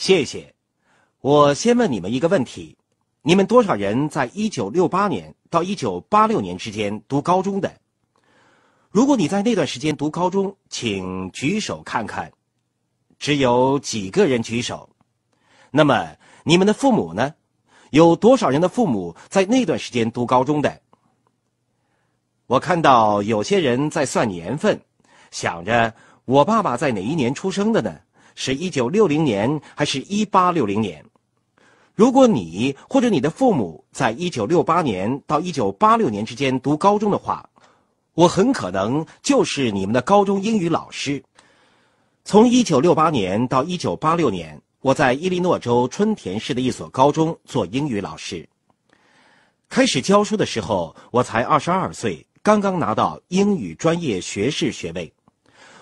谢谢。我先问你们一个问题：你们多少人在一九六八年到一九八六年之间读高中的？如果你在那段时间读高中，请举手看看。只有几个人举手。那么你们的父母呢？有多少人的父母在那段时间读高中的？我看到有些人在算年份，想着我爸爸在哪一年出生的呢？是一九六零年还是一八六零年？如果你或者你的父母在一九六八年到一九八六年之间读高中的话，我很可能就是你们的高中英语老师。从一九六八年到一九八六年，我在伊利诺州春田市的一所高中做英语老师。开始教书的时候，我才二十二岁，刚刚拿到英语专业学士学位。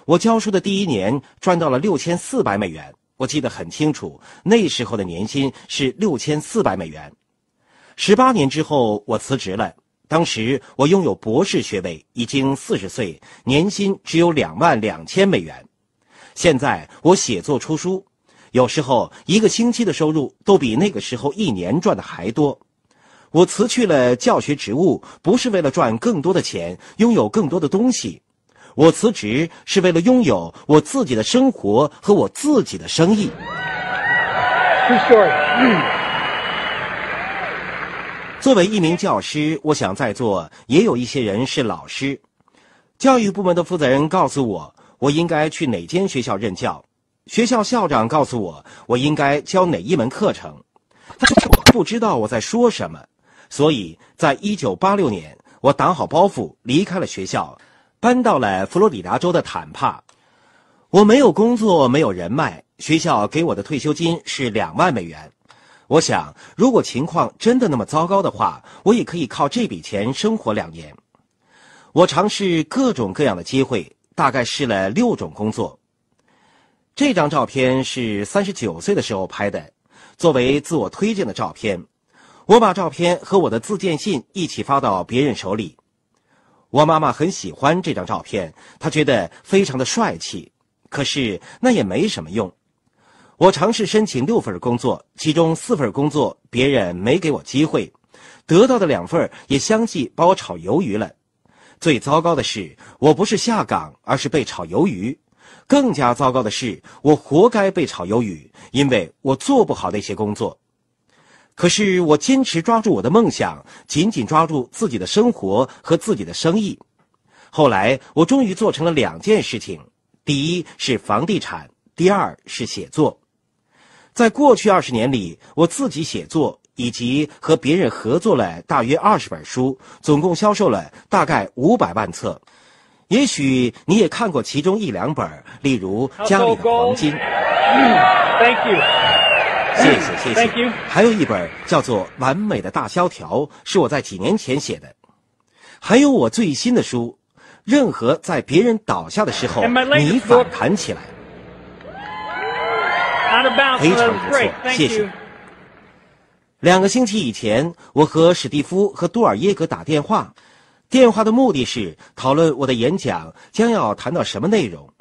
我教书的第一年赚到了六千四百美元，我记得很清楚。那时候的年薪是六千四百美元。十八年之后我辞职了，当时我拥有博士学位，已经四十岁，年薪只有两万两千美元。现在我写作出书，有时候一个星期的收入都比那个时候一年赚的还多。我辞去了教学职务，不是为了赚更多的钱，拥有更多的东西。我辞职是为了拥有我自己的生活和我自己的生意。作为一名教师，我想在座也有一些人是老师。教育部门的负责人告诉我，我应该去哪间学校任教；学校校长告诉我，我应该教哪一门课程。他不知道我在说什么，所以在一九八六年，我打好包袱离开了学校。搬到了佛罗里达州的坦帕，我没有工作，没有人脉。学校给我的退休金是两万美元。我想，如果情况真的那么糟糕的话，我也可以靠这笔钱生活两年。我尝试各种各样的机会，大概试了六种工作。这张照片是三十九岁的时候拍的，作为自我推荐的照片。我把照片和我的自荐信一起发到别人手里。我妈妈很喜欢这张照片，她觉得非常的帅气。可是那也没什么用。我尝试申请六份工作，其中四份工作别人没给我机会，得到的两份也相继把我炒鱿鱼了。最糟糕的是，我不是下岗，而是被炒鱿鱼。更加糟糕的是，我活该被炒鱿鱼，因为我做不好那些工作。可是我坚持抓住我的梦想，紧紧抓住自己的生活和自己的生意。后来我终于做成了两件事情：第一是房地产，第二是写作。在过去二十年里，我自己写作以及和别人合作了大约二十本书，总共销售了大概五百万册。也许你也看过其中一两本，例如《家里的黄金》。Thank you。谢谢谢谢。还有一本叫做《完美的大萧条》，是我在几年前写的。还有我最新的书《任何在别人倒下的时候你反弹起来》，非常不错，谢谢。两个星期以前，我和史蒂夫和多尔耶格打电话，电话的目的是讨论我的演讲将要谈到什么内容。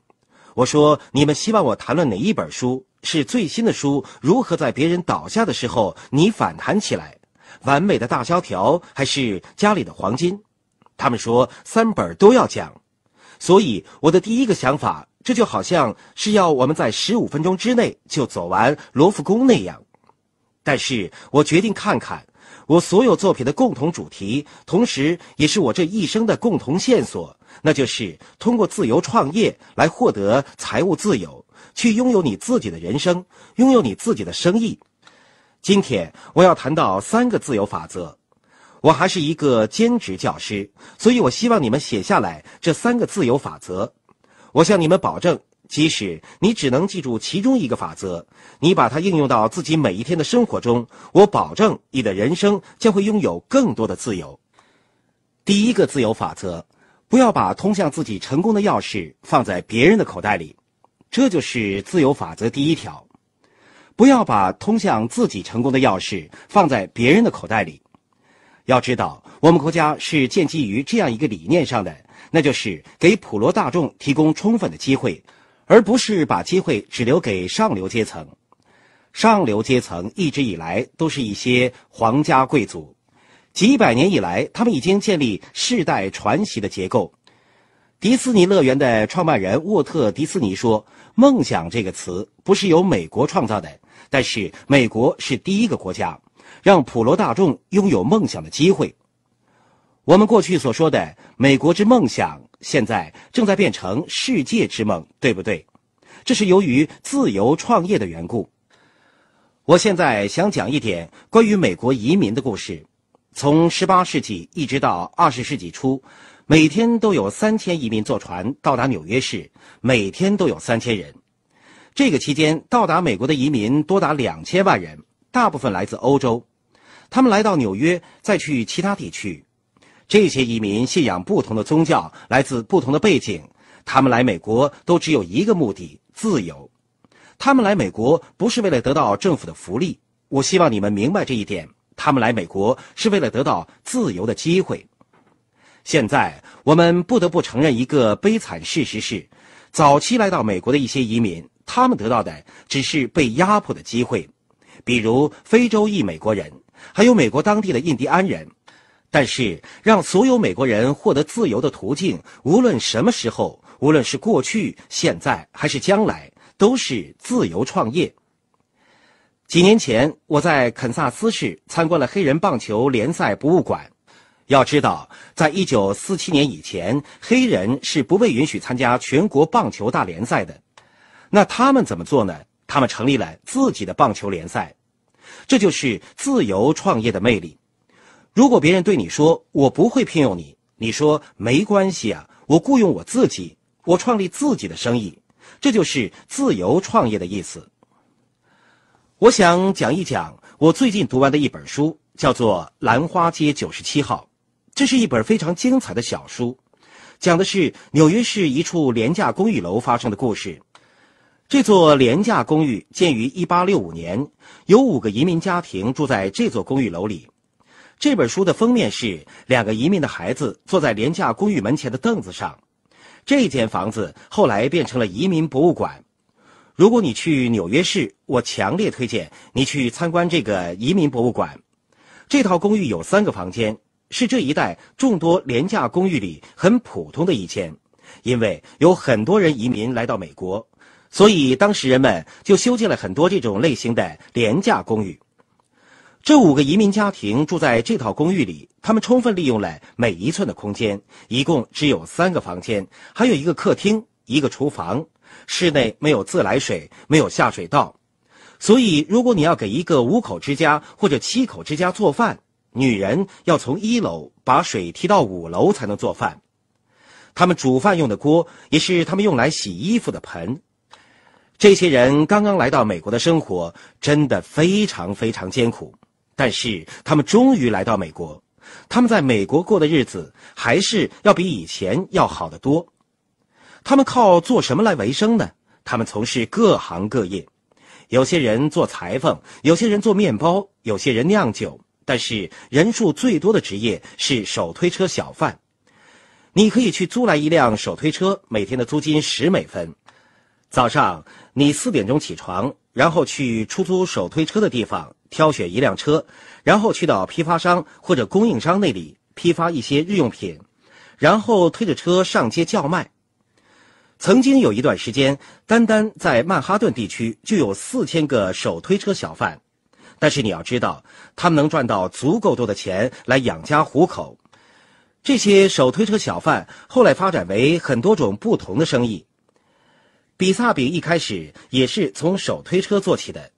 我说：“你们希望我谈论哪一本书？”是最新的书《如何在别人倒下的时候你反弹起来》、《完美的大萧条》还是《家里的黄金》？他们说三本都要讲，所以我的第一个想法，这就好像是要我们在十五分钟之内就走完罗浮宫那样。但是我决定看看我所有作品的共同主题，同时也是我这一生的共同线索，那就是通过自由创业来获得财务自由。去拥有你自己的人生，拥有你自己的生意。今天我要谈到三个自由法则。我还是一个兼职教师，所以我希望你们写下来这三个自由法则。我向你们保证，即使你只能记住其中一个法则，你把它应用到自己每一天的生活中，我保证你的人生将会拥有更多的自由。第一个自由法则：不要把通向自己成功的钥匙放在别人的口袋里。这就是自由法则第一条：不要把通向自己成功的钥匙放在别人的口袋里。要知道，我们国家是建基于这样一个理念上的，那就是给普罗大众提供充分的机会，而不是把机会只留给上流阶层。上流阶层一直以来都是一些皇家贵族，几百年以来，他们已经建立世代传袭的结构。迪士尼乐园的创办人沃特·迪士尼说：“梦想这个词不是由美国创造的，但是美国是第一个国家，让普罗大众拥有梦想的机会。我们过去所说的‘美国之梦想’，现在正在变成‘世界之梦’，对不对？这是由于自由创业的缘故。我现在想讲一点关于美国移民的故事，从十八世纪一直到二十世纪初。”每天都有三千移民坐船到达纽约市，每天都有三千人。这个期间到达美国的移民多达两千万人，大部分来自欧洲。他们来到纽约，再去其他地区。这些移民信仰不同的宗教，来自不同的背景。他们来美国都只有一个目的：自由。他们来美国不是为了得到政府的福利。我希望你们明白这一点。他们来美国是为了得到自由的机会。现在我们不得不承认一个悲惨事实是：早期来到美国的一些移民，他们得到的只是被压迫的机会，比如非洲裔美国人，还有美国当地的印第安人。但是，让所有美国人获得自由的途径，无论什么时候，无论是过去、现在还是将来，都是自由创业。几年前，我在肯萨斯市参观了黑人棒球联赛博物馆。要知道，在一九四七年以前，黑人是不被允许参加全国棒球大联赛的。那他们怎么做呢？他们成立了自己的棒球联赛。这就是自由创业的魅力。如果别人对你说“我不会聘用你”，你说“没关系啊，我雇佣我自己，我创立自己的生意”。这就是自由创业的意思。我想讲一讲我最近读完的一本书，叫做《兰花街九十七号》。这是一本非常精彩的小书，讲的是纽约市一处廉价公寓楼发生的故事。这座廉价公寓建于一八六五年，有五个移民家庭住在这座公寓楼里。这本书的封面是两个移民的孩子坐在廉价公寓门前的凳子上。这间房子后来变成了移民博物馆。如果你去纽约市，我强烈推荐你去参观这个移民博物馆。这套公寓有三个房间。是这一带众多廉价公寓里很普通的一间，因为有很多人移民来到美国，所以当时人们就修建了很多这种类型的廉价公寓。这五个移民家庭住在这套公寓里，他们充分利用了每一寸的空间。一共只有三个房间，还有一个客厅、一个厨房。室内没有自来水，没有下水道，所以如果你要给一个五口之家或者七口之家做饭。女人要从一楼把水提到五楼才能做饭，他们煮饭用的锅也是他们用来洗衣服的盆。这些人刚刚来到美国的生活真的非常非常艰苦，但是他们终于来到美国，他们在美国过的日子还是要比以前要好得多。他们靠做什么来为生呢？他们从事各行各业，有些人做裁缝，有些人做面包，有些人酿酒。但是人数最多的职业是手推车小贩，你可以去租来一辆手推车，每天的租金十美分。早上你四点钟起床，然后去出租手推车的地方挑选一辆车，然后去到批发商或者供应商那里批发一些日用品，然后推着车上街叫卖。曾经有一段时间，单单在曼哈顿地区就有四千个手推车小贩。但是你要知道，他们能赚到足够多的钱来养家糊口。这些手推车小贩后来发展为很多种不同的生意。比萨饼一开始也是从手推车做起的，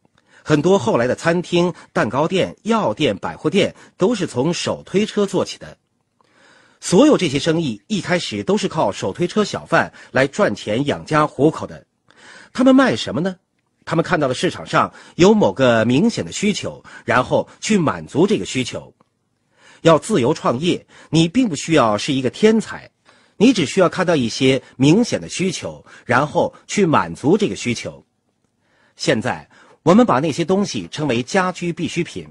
很多后来的餐厅、蛋糕店、药店、百货店都是从手推车做起的。所有这些生意一开始都是靠手推车小贩来赚钱养家糊口的。他们卖什么呢？他们看到了市场上有某个明显的需求，然后去满足这个需求。要自由创业，你并不需要是一个天才，你只需要看到一些明显的需求，然后去满足这个需求。现在，我们把那些东西称为家居必需品，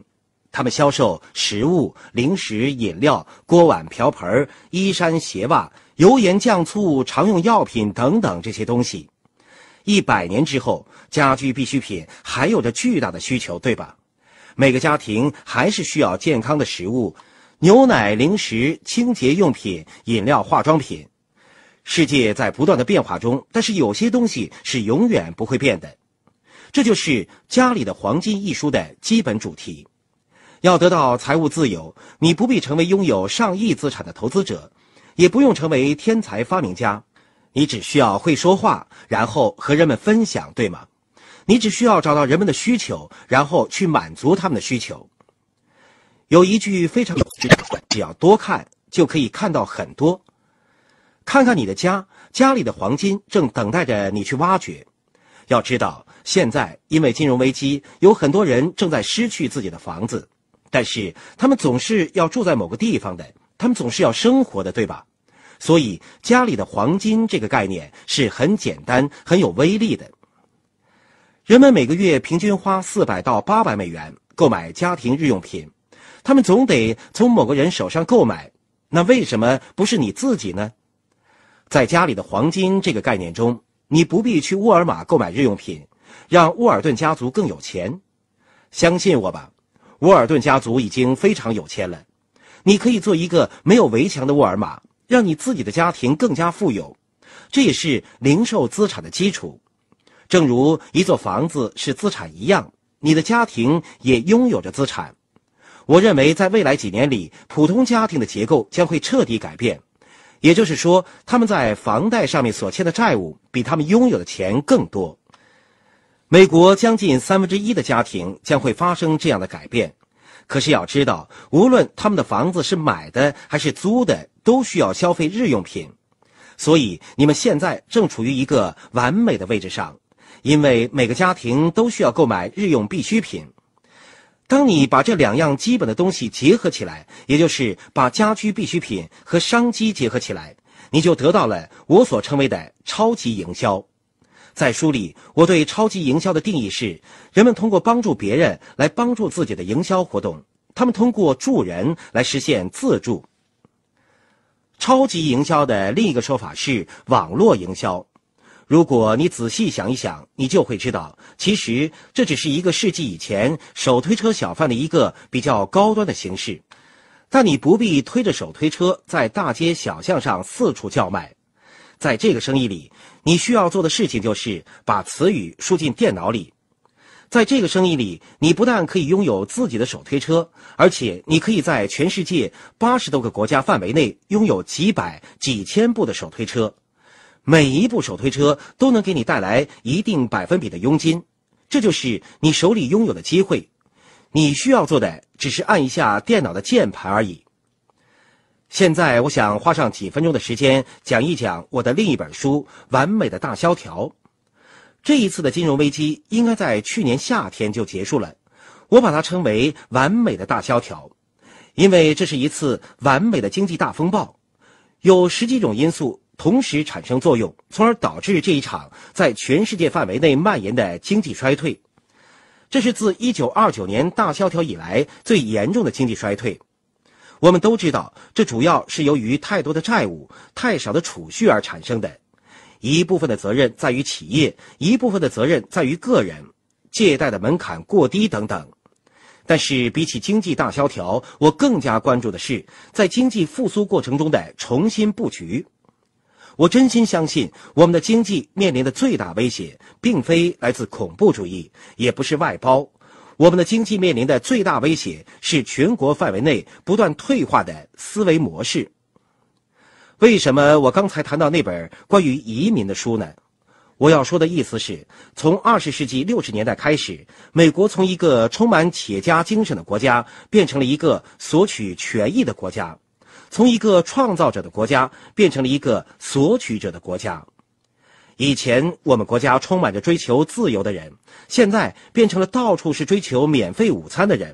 他们销售食物、零食、饮料、锅碗瓢盆、衣衫鞋袜、油盐酱醋、常用药品等等这些东西。一百年之后，家居必需品还有着巨大的需求，对吧？每个家庭还是需要健康的食物、牛奶、零食、清洁用品、饮料、化妆品。世界在不断的变化中，但是有些东西是永远不会变的。这就是《家里的黄金》一书的基本主题。要得到财务自由，你不必成为拥有上亿资产的投资者，也不用成为天才发明家。你只需要会说话，然后和人们分享，对吗？你只需要找到人们的需求，然后去满足他们的需求。有一句非常，有只要多看就可以看到很多。看看你的家，家里的黄金正等待着你去挖掘。要知道，现在因为金融危机，有很多人正在失去自己的房子，但是他们总是要住在某个地方的，他们总是要生活的，对吧？所以，家里的黄金这个概念是很简单、很有威力的。人们每个月平均花四百到八百美元购买家庭日用品，他们总得从某个人手上购买。那为什么不是你自己呢？在家里的黄金这个概念中，你不必去沃尔玛购买日用品，让沃尔顿家族更有钱。相信我吧，沃尔顿家族已经非常有钱了。你可以做一个没有围墙的沃尔玛。让你自己的家庭更加富有，这也是零售资产的基础。正如一座房子是资产一样，你的家庭也拥有着资产。我认为，在未来几年里，普通家庭的结构将会彻底改变，也就是说，他们在房贷上面所欠的债务比他们拥有的钱更多。美国将近三分之一的家庭将会发生这样的改变。可是要知道，无论他们的房子是买的还是租的。都需要消费日用品，所以你们现在正处于一个完美的位置上，因为每个家庭都需要购买日用必需品。当你把这两样基本的东西结合起来，也就是把家居必需品和商机结合起来，你就得到了我所称为的超级营销。在书里，我对超级营销的定义是：人们通过帮助别人来帮助自己的营销活动，他们通过助人来实现自助。超级营销的另一个说法是网络营销。如果你仔细想一想，你就会知道，其实这只是一个世纪以前手推车小贩的一个比较高端的形式。但你不必推着手推车在大街小巷上四处叫卖。在这个生意里，你需要做的事情就是把词语输进电脑里。在这个生意里，你不但可以拥有自己的手推车，而且你可以在全世界八十多个国家范围内拥有几百几千部的手推车，每一部手推车都能给你带来一定百分比的佣金，这就是你手里拥有的机会。你需要做的只是按一下电脑的键盘而已。现在，我想花上几分钟的时间讲一讲我的另一本书《完美的大萧条》。这一次的金融危机应该在去年夏天就结束了，我把它称为完美的大萧条，因为这是一次完美的经济大风暴，有十几种因素同时产生作用，从而导致这一场在全世界范围内蔓延的经济衰退。这是自一九二九年大萧条以来最严重的经济衰退。我们都知道，这主要是由于太多的债务、太少的储蓄而产生的。一部分的责任在于企业，一部分的责任在于个人，借贷的门槛过低等等。但是，比起经济大萧条，我更加关注的是在经济复苏过程中的重新布局。我真心相信，我们的经济面临的最大威胁，并非来自恐怖主义，也不是外包。我们的经济面临的最大威胁，是全国范围内不断退化的思维模式。为什么我刚才谈到那本关于移民的书呢？我要说的意思是，从二十世纪六十年代开始，美国从一个充满企业家精神的国家变成了一个索取权益的国家，从一个创造者的国家变成了一个索取者的国家。以前我们国家充满着追求自由的人，现在变成了到处是追求免费午餐的人。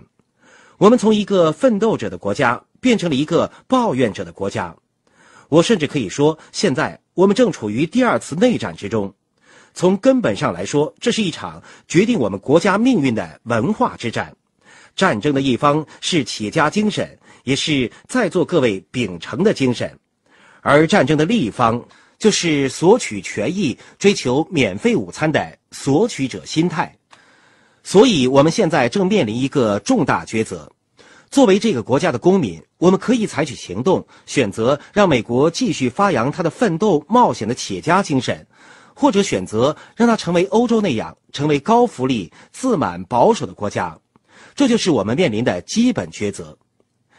我们从一个奋斗者的国家变成了一个抱怨者的国家。我甚至可以说，现在我们正处于第二次内战之中。从根本上来说，这是一场决定我们国家命运的文化之战。战争的一方是企业家精神，也是在座各位秉承的精神；而战争的另一方，就是索取权益、追求免费午餐的索取者心态。所以，我们现在正面临一个重大抉择。作为这个国家的公民。我们可以采取行动，选择让美国继续发扬他的奋斗、冒险的企业家精神，或者选择让他成为欧洲那样，成为高福利、自满、保守的国家。这就是我们面临的基本抉择。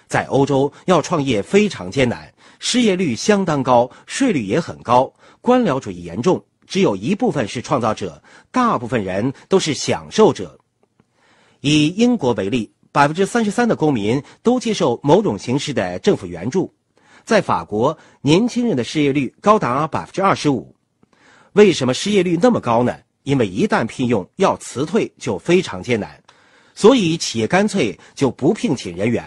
在欧洲，要创业非常艰难，失业率相当高，税率也很高，官僚主义严重，只有一部分是创造者，大部分人都是享受者。以英国为例。百分之三十三的公民都接受某种形式的政府援助，在法国，年轻人的失业率高达百分之二十五。为什么失业率那么高呢？因为一旦聘用要辞退就非常艰难，所以企业干脆就不聘请人员。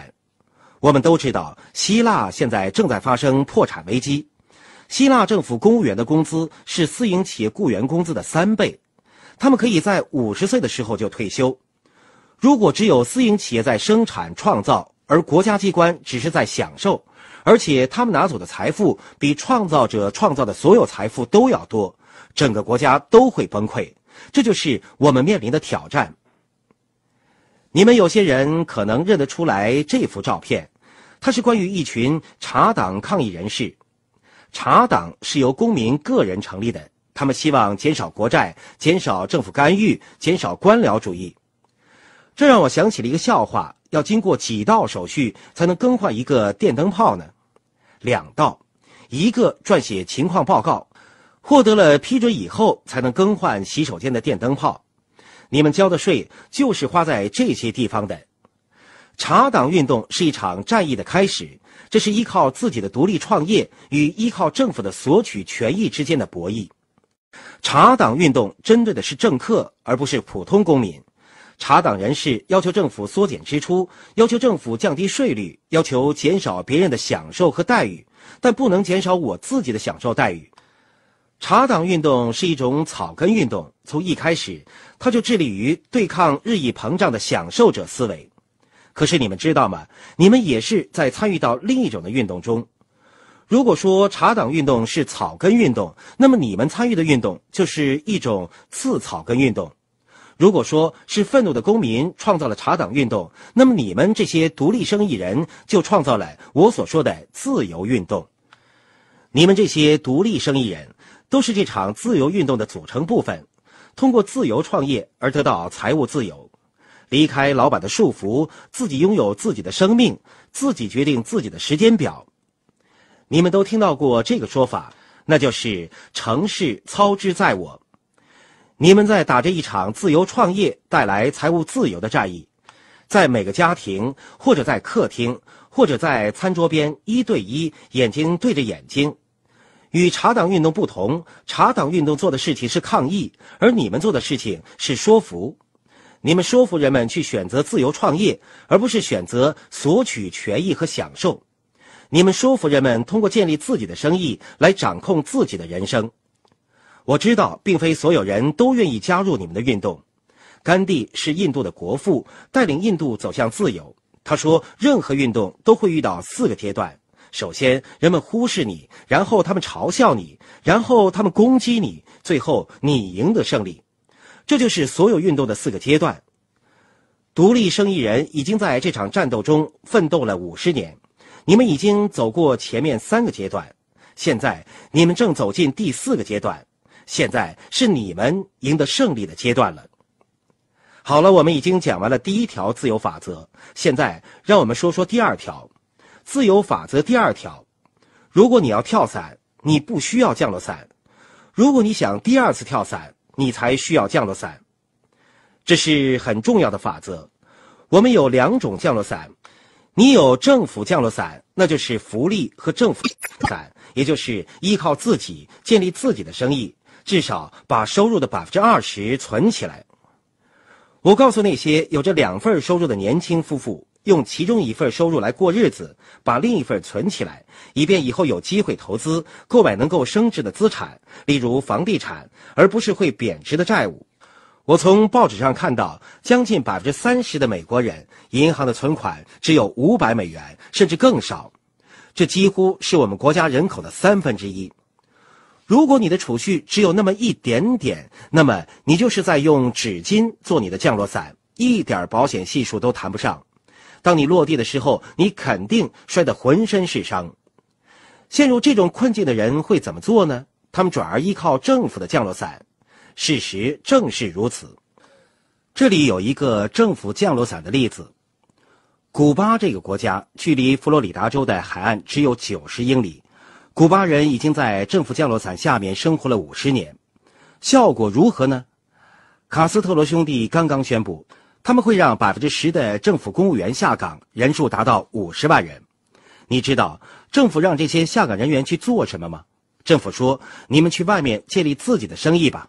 我们都知道，希腊现在正在发生破产危机。希腊政府公务员的工资是私营企业雇员工资的三倍，他们可以在五十岁的时候就退休。如果只有私营企业在生产创造，而国家机关只是在享受，而且他们拿走的财富比创造者创造的所有财富都要多，整个国家都会崩溃。这就是我们面临的挑战。你们有些人可能认得出来这幅照片，它是关于一群茶党抗议人士。茶党是由公民个人成立的，他们希望减少国债、减少政府干预、减少官僚主义。这让我想起了一个笑话：要经过几道手续才能更换一个电灯泡呢？两道，一个撰写情况报告，获得了批准以后才能更换洗手间的电灯泡。你们交的税就是花在这些地方的。查党运动是一场战役的开始，这是依靠自己的独立创业与依靠政府的索取权益之间的博弈。查党运动针对的是政客，而不是普通公民。查党人士要求政府缩减支出，要求政府降低税率，要求减少别人的享受和待遇，但不能减少我自己的享受待遇。查党运动是一种草根运动，从一开始，他就致力于对抗日益膨胀的享受者思维。可是你们知道吗？你们也是在参与到另一种的运动中。如果说查党运动是草根运动，那么你们参与的运动就是一种次草根运动。如果说是愤怒的公民创造了茶党运动，那么你们这些独立生意人就创造了我所说的自由运动。你们这些独立生意人都是这场自由运动的组成部分，通过自由创业而得到财务自由，离开老板的束缚，自己拥有自己的生命，自己决定自己的时间表。你们都听到过这个说法，那就是“成事操之在我”。你们在打着一场自由创业带来财务自由的战役，在每个家庭，或者在客厅，或者在餐桌边，一对一，眼睛对着眼睛。与茶党运动不同，茶党运动做的事情是抗议，而你们做的事情是说服。你们说服人们去选择自由创业，而不是选择索取权益和享受。你们说服人们通过建立自己的生意来掌控自己的人生。我知道，并非所有人都愿意加入你们的运动。甘地是印度的国父，带领印度走向自由。他说：“任何运动都会遇到四个阶段：首先，人们忽视你；然后，他们嘲笑你；然后，他们攻击你；最后，你赢得胜利。”这就是所有运动的四个阶段。独立生意人已经在这场战斗中奋斗了五十年，你们已经走过前面三个阶段，现在你们正走进第四个阶段。现在是你们赢得胜利的阶段了。好了，我们已经讲完了第一条自由法则。现在，让我们说说第二条自由法则。第二条，如果你要跳伞，你不需要降落伞；如果你想第二次跳伞，你才需要降落伞。这是很重要的法则。我们有两种降落伞：你有政府降落伞，那就是福利和政府伞，也就是依靠自己建立自己的生意。至少把收入的百分之二十存起来。我告诉那些有着两份收入的年轻夫妇，用其中一份收入来过日子，把另一份存起来，以便以后有机会投资购买能够升值的资产，例如房地产，而不是会贬值的债务。我从报纸上看到，将近百分之三十的美国人银行的存款只有五百美元，甚至更少，这几乎是我们国家人口的三分之一。如果你的储蓄只有那么一点点，那么你就是在用纸巾做你的降落伞，一点保险系数都谈不上。当你落地的时候，你肯定摔得浑身是伤。陷入这种困境的人会怎么做呢？他们转而依靠政府的降落伞。事实正是如此。这里有一个政府降落伞的例子：古巴这个国家距离佛罗里达州的海岸只有九十英里。古巴人已经在政府降落伞下面生活了五十年，效果如何呢？卡斯特罗兄弟刚刚宣布，他们会让百分之十的政府公务员下岗，人数达到五十万人。你知道政府让这些下岗人员去做什么吗？政府说：“你们去外面建立自己的生意吧。”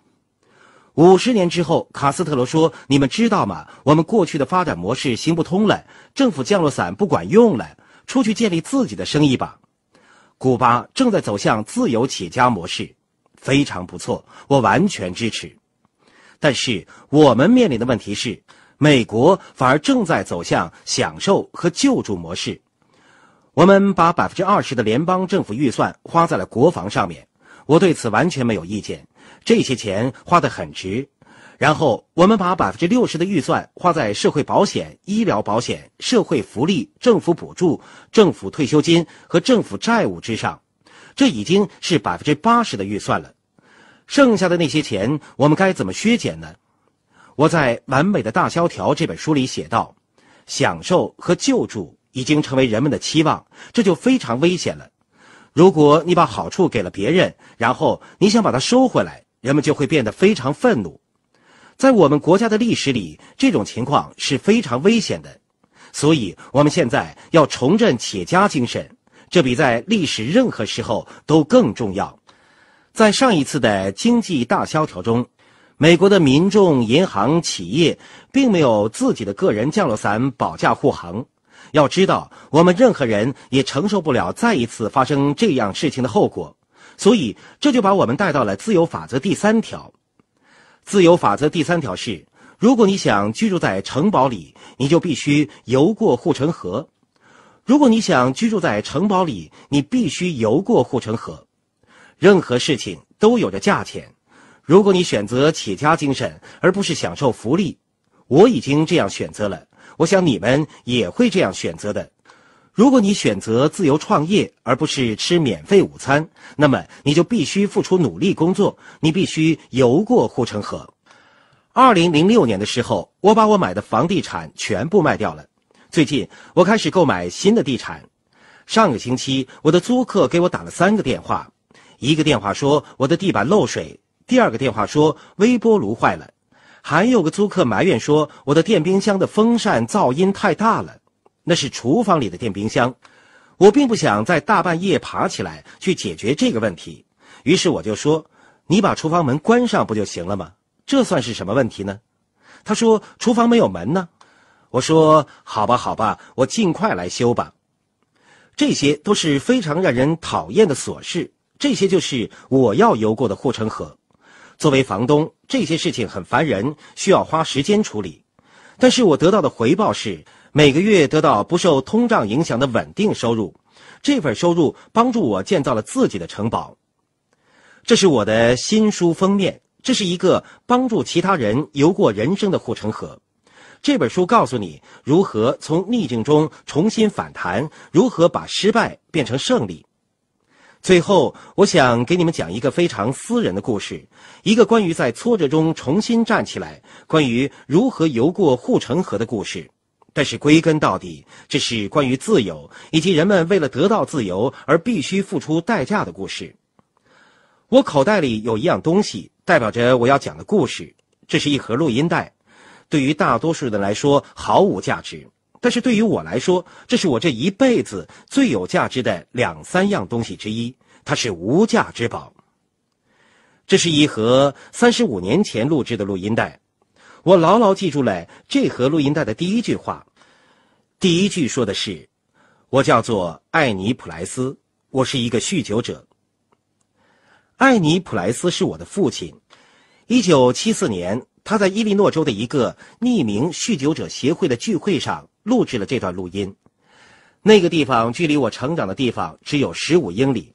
五十年之后，卡斯特罗说：“你们知道吗？我们过去的发展模式行不通了，政府降落伞不管用了，出去建立自己的生意吧。”古巴正在走向自由企业家模式，非常不错，我完全支持。但是我们面临的问题是，美国反而正在走向享受和救助模式。我们把百分之二十的联邦政府预算花在了国防上面，我对此完全没有意见，这些钱花的很值。然后我们把百分之六十的预算花在社会保险、医疗保险、社会福利、政府补助、政府退休金和政府债务之上，这已经是百分之八十的预算了。剩下的那些钱，我们该怎么削减呢？我在《完美的大萧条》这本书里写道：，享受和救助已经成为人们的期望，这就非常危险了。如果你把好处给了别人，然后你想把它收回来，人们就会变得非常愤怒。在我们国家的历史里，这种情况是非常危险的，所以我们现在要重振企业家精神，这比在历史任何时候都更重要。在上一次的经济大萧条中，美国的民众、银行、企业并没有自己的个人降落伞保驾护航。要知道，我们任何人也承受不了再一次发生这样事情的后果，所以这就把我们带到了自由法则第三条。自由法则第三条是：如果你想居住在城堡里，你就必须游过护城河。如果你想居住在城堡里，你必须游过护城河。任何事情都有着价钱。如果你选择企业家精神而不是享受福利，我已经这样选择了，我想你们也会这样选择的。如果你选择自由创业而不是吃免费午餐，那么你就必须付出努力工作。你必须游过护城河。二零零六年的时候，我把我买的房地产全部卖掉了。最近，我开始购买新的地产。上个星期，我的租客给我打了三个电话，一个电话说我的地板漏水，第二个电话说微波炉坏了，还有个租客埋怨说我的电冰箱的风扇噪音太大了。那是厨房里的电冰箱，我并不想在大半夜爬起来去解决这个问题，于是我就说：“你把厨房门关上不就行了吗？这算是什么问题呢？”他说：“厨房没有门呢。”我说：“好吧，好吧，我尽快来修吧。”这些都是非常让人讨厌的琐事，这些就是我要游过的护城河。作为房东，这些事情很烦人，需要花时间处理，但是我得到的回报是。每个月得到不受通胀影响的稳定收入，这份收入帮助我建造了自己的城堡。这是我的新书封面，这是一个帮助其他人游过人生的护城河。这本书告诉你如何从逆境中重新反弹，如何把失败变成胜利。最后，我想给你们讲一个非常私人的故事，一个关于在挫折中重新站起来，关于如何游过护城河的故事。但是归根到底，这是关于自由以及人们为了得到自由而必须付出代价的故事。我口袋里有一样东西，代表着我要讲的故事。这是一盒录音带，对于大多数人来说毫无价值，但是对于我来说，这是我这一辈子最有价值的两三样东西之一。它是无价之宝。这是一盒三十五年前录制的录音带。我牢牢记住了这盒录音带的第一句话，第一句说的是：“我叫做艾尼普莱斯，我是一个酗酒者。”艾尼普莱斯是我的父亲。一九七四年，他在伊利诺州的一个匿名酗酒者协会的聚会上录制了这段录音。那个地方距离我成长的地方只有十五英里。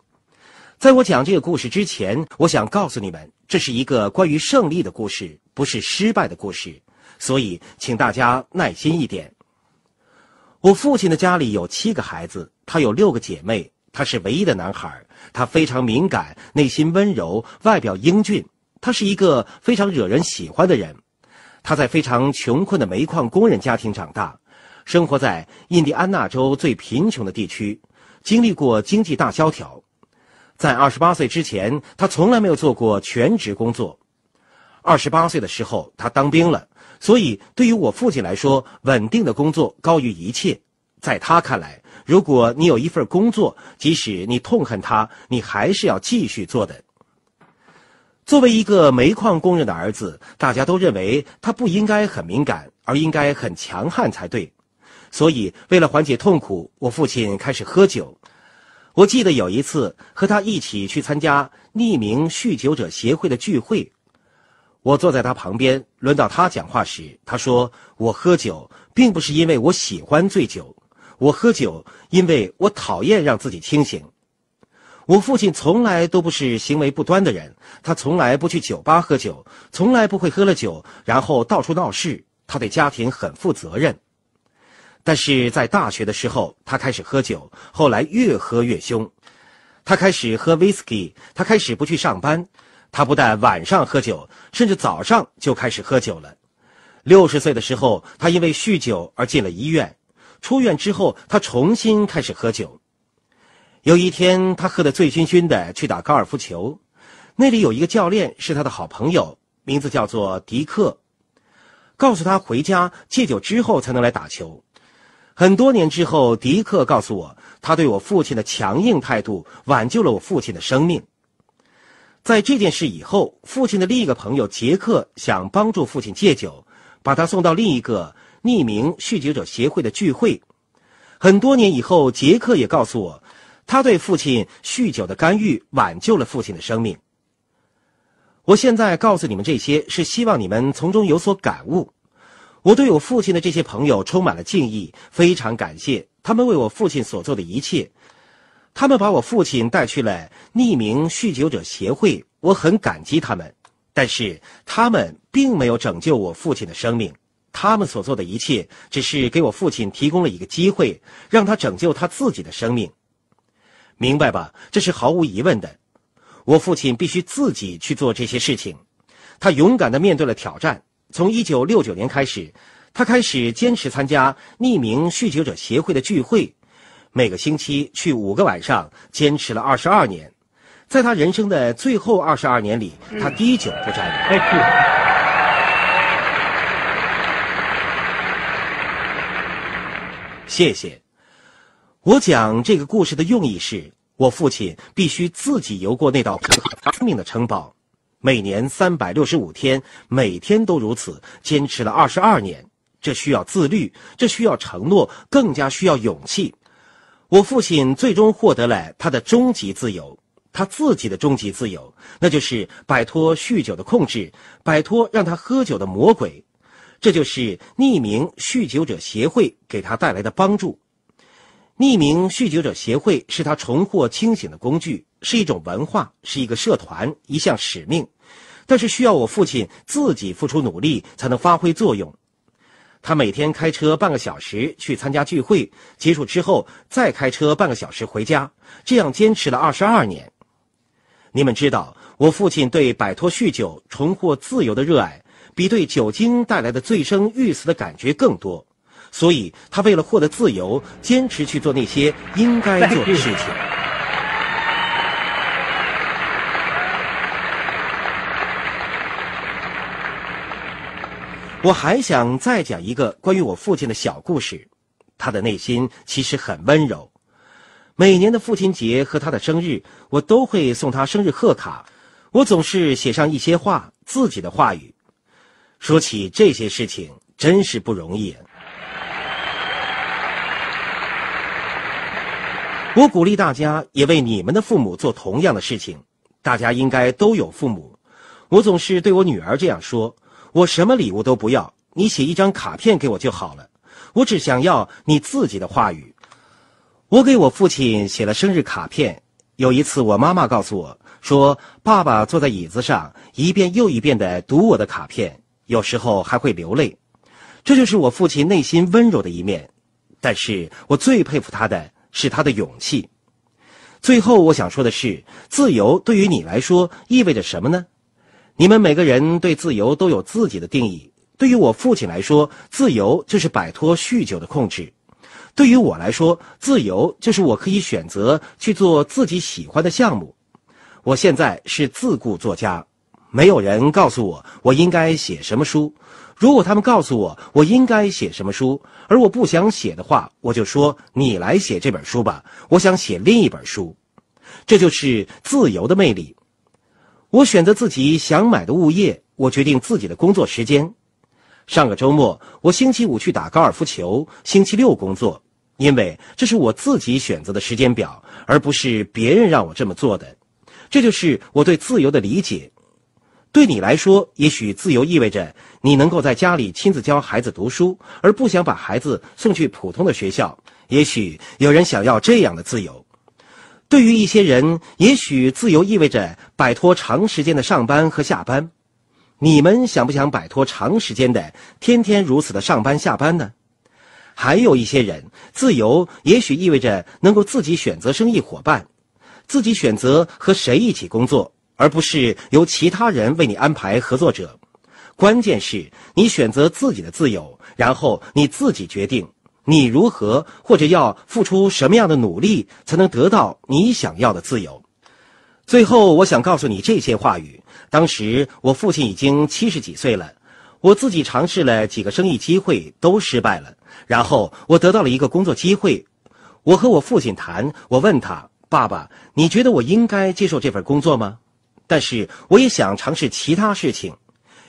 在我讲这个故事之前，我想告诉你们，这是一个关于胜利的故事。不是失败的故事，所以请大家耐心一点。我父亲的家里有七个孩子，他有六个姐妹，他是唯一的男孩。他非常敏感，内心温柔，外表英俊，他是一个非常惹人喜欢的人。他在非常穷困的煤矿工人家庭长大，生活在印第安纳州最贫穷的地区，经历过经济大萧条。在二十八岁之前，他从来没有做过全职工作。二十八岁的时候，他当兵了。所以，对于我父亲来说，稳定的工作高于一切。在他看来，如果你有一份工作，即使你痛恨他，你还是要继续做的。作为一个煤矿工人的儿子，大家都认为他不应该很敏感，而应该很强悍才对。所以，为了缓解痛苦，我父亲开始喝酒。我记得有一次和他一起去参加匿名酗酒者协会的聚会。我坐在他旁边，轮到他讲话时，他说：“我喝酒并不是因为我喜欢醉酒，我喝酒因为我讨厌让自己清醒。”我父亲从来都不是行为不端的人，他从来不去酒吧喝酒，从来不会喝了酒然后到处闹事。他对家庭很负责任，但是在大学的时候，他开始喝酒，后来越喝越凶，他开始喝 whisky，他开始不去上班。他不但晚上喝酒，甚至早上就开始喝酒了。六十岁的时候，他因为酗酒而进了医院。出院之后，他重新开始喝酒。有一天，他喝得醉醺醺的去打高尔夫球，那里有一个教练是他的好朋友，名字叫做迪克，告诉他回家戒酒之后才能来打球。很多年之后，迪克告诉我，他对我父亲的强硬态度挽救了我父亲的生命。在这件事以后，父亲的另一个朋友杰克想帮助父亲戒酒，把他送到另一个匿名酗酒者协会的聚会。很多年以后，杰克也告诉我，他对父亲酗酒的干预挽救了父亲的生命。我现在告诉你们这些，是希望你们从中有所感悟。我对我父亲的这些朋友充满了敬意，非常感谢他们为我父亲所做的一切。他们把我父亲带去了匿名酗酒者协会，我很感激他们，但是他们并没有拯救我父亲的生命，他们所做的一切只是给我父亲提供了一个机会，让他拯救他自己的生命，明白吧？这是毫无疑问的，我父亲必须自己去做这些事情，他勇敢地面对了挑战。从1969年开始，他开始坚持参加匿名酗酒者协会的聚会。每个星期去五个晚上，坚持了二十二年。在他人生的最后二十二年里，他滴酒不沾。谢谢。我讲这个故事的用意是：我父亲必须自己游过那道生命的城堡，每年三百六十五天，每天都如此，坚持了二十二年。这需要自律，这需要承诺，更加需要勇气。我父亲最终获得了他的终极自由，他自己的终极自由，那就是摆脱酗酒的控制，摆脱让他喝酒的魔鬼。这就是匿名酗酒者协会给他带来的帮助。匿名酗酒者协会是他重获清醒的工具，是一种文化，是一个社团，一项使命，但是需要我父亲自己付出努力才能发挥作用。他每天开车半个小时去参加聚会，结束之后再开车半个小时回家，这样坚持了二十二年。你们知道，我父亲对摆脱酗酒、重获自由的热爱，比对酒精带来的醉生欲死的感觉更多，所以他为了获得自由，坚持去做那些应该做的事情。我还想再讲一个关于我父亲的小故事。他的内心其实很温柔。每年的父亲节和他的生日，我都会送他生日贺卡。我总是写上一些话，自己的话语。说起这些事情，真是不容易。我鼓励大家也为你们的父母做同样的事情。大家应该都有父母。我总是对我女儿这样说。我什么礼物都不要，你写一张卡片给我就好了。我只想要你自己的话语。我给我父亲写了生日卡片。有一次，我妈妈告诉我，说爸爸坐在椅子上，一遍又一遍的读我的卡片，有时候还会流泪。这就是我父亲内心温柔的一面。但是我最佩服他的是他的勇气。最后，我想说的是，自由对于你来说意味着什么呢？你们每个人对自由都有自己的定义。对于我父亲来说，自由就是摆脱酗酒的控制；对于我来说，自由就是我可以选择去做自己喜欢的项目。我现在是自雇作家，没有人告诉我我应该写什么书。如果他们告诉我我应该写什么书，而我不想写的话，我就说：“你来写这本书吧，我想写另一本书。”这就是自由的魅力。我选择自己想买的物业，我决定自己的工作时间。上个周末，我星期五去打高尔夫球，星期六工作，因为这是我自己选择的时间表，而不是别人让我这么做的。这就是我对自由的理解。对你来说，也许自由意味着你能够在家里亲自教孩子读书，而不想把孩子送去普通的学校。也许有人想要这样的自由。对于一些人，也许自由意味着摆脱长时间的上班和下班。你们想不想摆脱长时间的天天如此的上班下班呢？还有一些人，自由也许意味着能够自己选择生意伙伴，自己选择和谁一起工作，而不是由其他人为你安排合作者。关键是，你选择自己的自由，然后你自己决定。你如何，或者要付出什么样的努力，才能得到你想要的自由？最后，我想告诉你这些话语。当时我父亲已经七十几岁了，我自己尝试了几个生意机会，都失败了。然后我得到了一个工作机会，我和我父亲谈，我问他：“爸爸，你觉得我应该接受这份工作吗？”但是我也想尝试其他事情。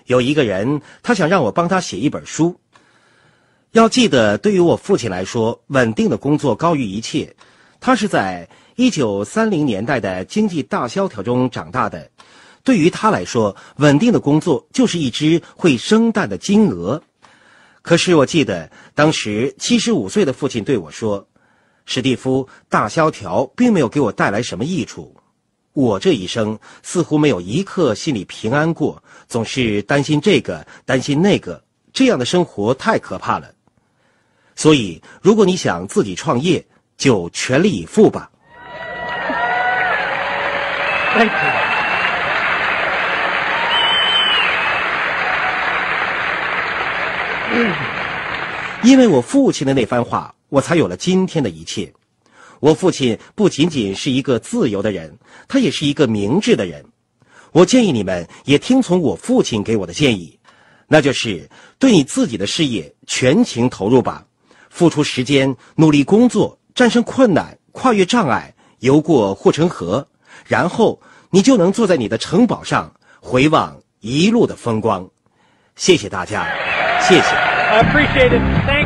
有一个人，他想让我帮他写一本书。要记得，对于我父亲来说，稳定的工作高于一切。他是在一九三零年代的经济大萧条中长大的。对于他来说，稳定的工作就是一只会生蛋的金鹅。可是我记得，当时七十五岁的父亲对我说：“史蒂夫，大萧条并没有给我带来什么益处。我这一生似乎没有一刻心里平安过，总是担心这个，担心那个。这样的生活太可怕了。”所以，如果你想自己创业，就全力以赴吧。嗯，因为我父亲的那番话，我才有了今天的一切。我父亲不仅仅是一个自由的人，他也是一个明智的人。我建议你们也听从我父亲给我的建议，那就是对你自己的事业全情投入吧。付出时间，努力工作，战胜困难，跨越障碍，游过护城河，然后你就能坐在你的城堡上，回望一路的风光。谢谢大家，谢谢。I